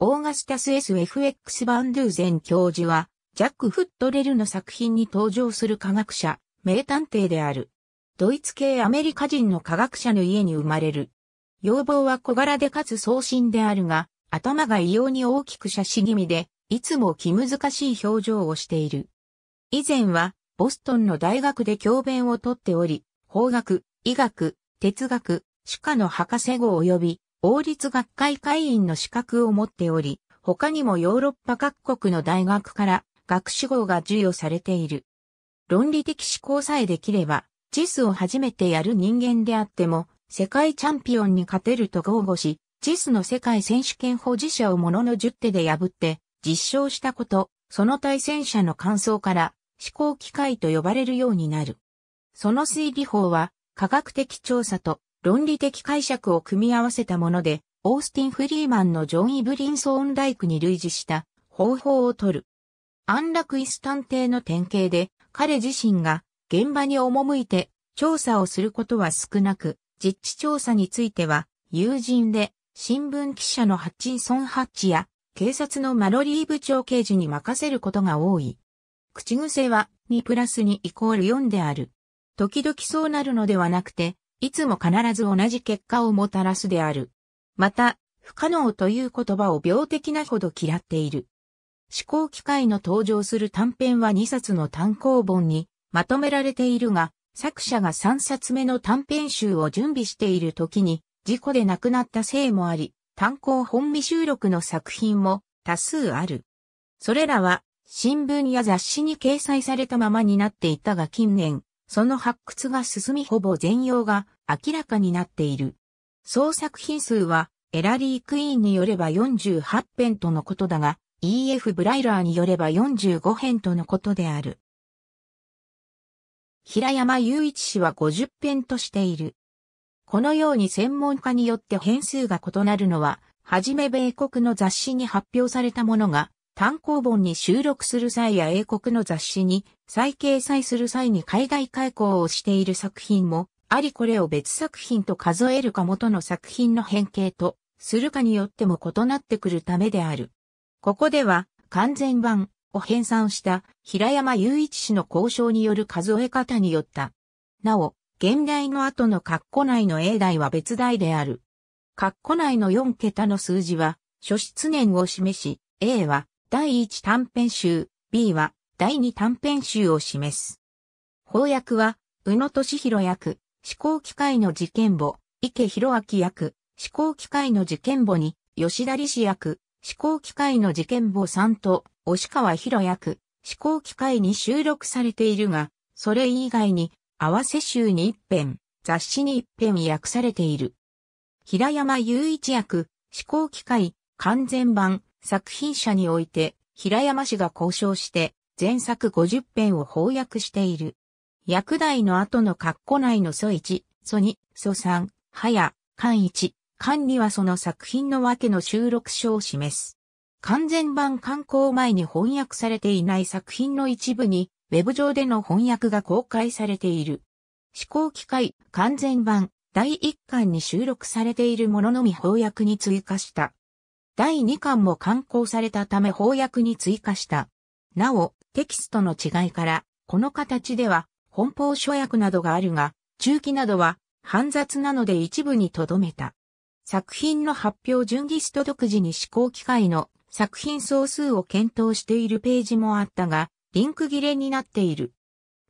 オーガスタス SFX バンドゥーゼン教授は、ジャック・フットレルの作品に登場する科学者、名探偵である。ドイツ系アメリカ人の科学者の家に生まれる。要望は小柄でかつ送信であるが、頭が異様に大きく写真気味で、いつも気難しい表情をしている。以前は、ボストンの大学で教鞭をとっており、法学、医学、哲学、歯科の博士号及び王立学会会員の資格を持っており、他にもヨーロッパ各国の大学から学士号が授与されている。論理的思考さえできれば、チェスを初めてやる人間であっても、世界チャンピオンに勝てると豪語し、チェスの世界選手権保持者をものの10手で破って実証したこと、その対戦者の感想から思考機械と呼ばれるようになる。その推理法は科学的調査と論理的解釈を組み合わせたもので、オースティン・フリーマンのジョン・イブリン・ソーンライクに類似した方法を取る。安楽椅子探偵の典型で、彼自身が現場に赴いて調査をすることは少なく、実地調査については友人で新聞記者のハッチンソン・ハッチや警察のマロリー部長刑事に任せることが多い。口癖は2プラス2イコール4である。時々そうなるのではなくて、いつも必ず同じ結果をもたらすである。また、不可能という言葉を病的なほど嫌っている。思考機械の登場する短編は2冊の単行本にまとめられているが、作者が3冊目の短編集を準備している時に、事故で亡くなったせいもあり、単行本未収録の作品も多数ある。それらは新聞や雑誌に掲載されたままになっていたが近年、その発掘が進みほぼ全容が明らかになっている。総作品数はエラリー・クイーンによれば48編とのことだが、E.F. ブライラーによれば45編とのことである。平山雄一氏は50編としている。このように専門家によって編数が異なるのは、はじめ米国の雑誌に発表されたものが単行本に収録する際や英国の雑誌に再掲載する際に海外開講をしている作品も、ありこれを別作品と数えるか元の作品の変形とするかによっても異なってくるためである。ここでは完全版を編纂した平山雄一氏の交渉による数え方によった。なお、現代の後の括弧内の A 代は別代である。括弧内の4桁の数字は、初出年を示し、A は第1短編集、B は第2短編集を示す。翻訳は、宇野敏弘役、思考機械の事件簿、池博明役、思考機械の事件簿に、吉田理氏役、思考機械の事件簿3と、押川博役、思考機械に収録されているが、それ以外に、合わせ集に一編、雑誌に一編訳されている。平山雄一役、思考機械、完全版、作品者において、平山氏が交渉して、前作50編を翻訳している。役代の後の括弧内の素1、素2、素3、はや、巻1、巻2はその作品の訳の収録書を示す。完全版刊行前に翻訳されていない作品の一部に、ウェブ上での翻訳が公開されている。試行機会、完全版、第1巻に収録されているもののみ翻訳に追加した。第2巻も刊行されたため翻訳に追加した。なお、テキストの違いから、この形では、本邦書訳などがあるが、中期などは、煩雑なので一部に留めた。作品の発表順リスト独自に試行機会の作品総数を検討しているページもあったが、リンク切れになっている。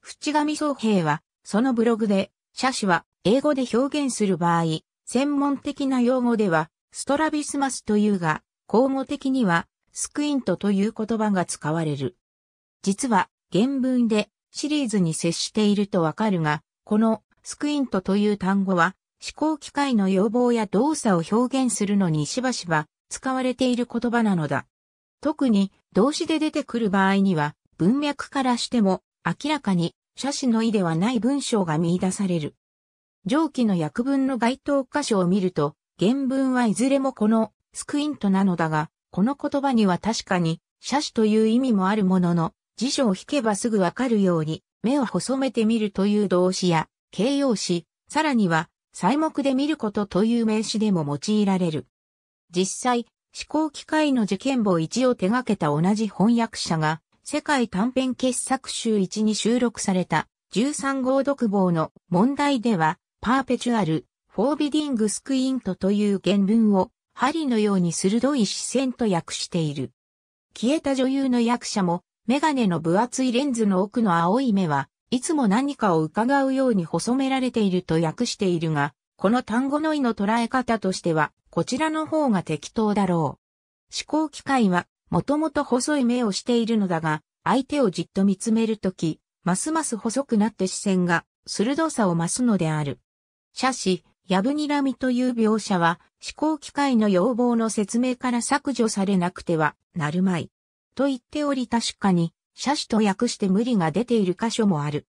淵上総平は、そのブログで、写詞は英語で表現する場合、専門的な用語ではストラビスマスというが、口語的には、スクイントという言葉が使われる。実は、原文でシリーズに接しているとわかるが、このスクイントという単語は、思考機会の要望や動作を表現するのにしばしば使われている言葉なのだ。特に動詞で出てくる場合には、文脈からしても明らかに写真の意ではない文章が見出される。上記の訳文の該当箇所を見ると、原文はいずれもこのスクイントなのだが、この言葉には確かに、斜視という意味もあるものの、辞書を引けばすぐわかるように、目を細めて見るという動詞や、形容詞、さらには、細目で見ることという名詞でも用いられる。実際、思考機会の受験簿1を手掛けた同じ翻訳者が、世界短編傑作集1に収録された13号読簿の問題では、パーペチュアル、フォービディングスクイントという原文を、針のように鋭い視線と訳している。消えた女優の役者も、メガネの分厚いレンズの奥の青い目は、いつも何かを伺うように細められていると訳しているが、この単語の意の捉え方としては、こちらの方が適当だろう。思考機械は、もともと細い目をしているのだが、相手をじっと見つめるとき、ますます細くなって視線が、鋭さを増すのである。しかし、やぶにらみという描写は、思考機械の要望の説明から削除されなくてはなるまい。と言っており確かに、写子と訳して無理が出ている箇所もある。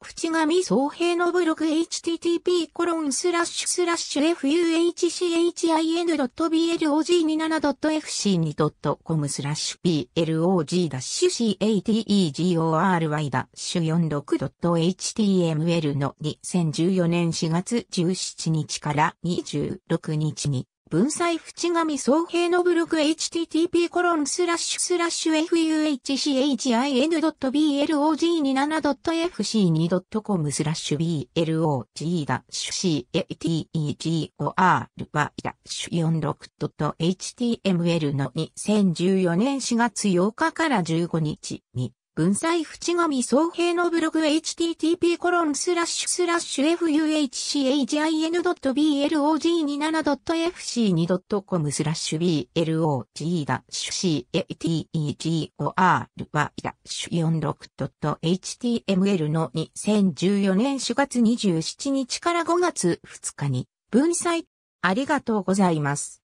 口上総平のブログ http コロンスラッシュスラッシュ fuhchin.blog27.fc2.com スラッシュ blog-category-46.html の2014年4月17日から26日に文才淵上総平のブログ http コロンスラッシュスラッシュ fuhchin.blog27.fc2.com スラッシュ blog-categor y 46.html の2014年4月8日から15日に文才淵上総平のブログ http://fuhchin.blog27.fc2.com スラッシュ blog-categor-46.html の2014年4月27日から5月2日に文才ありがとうございます。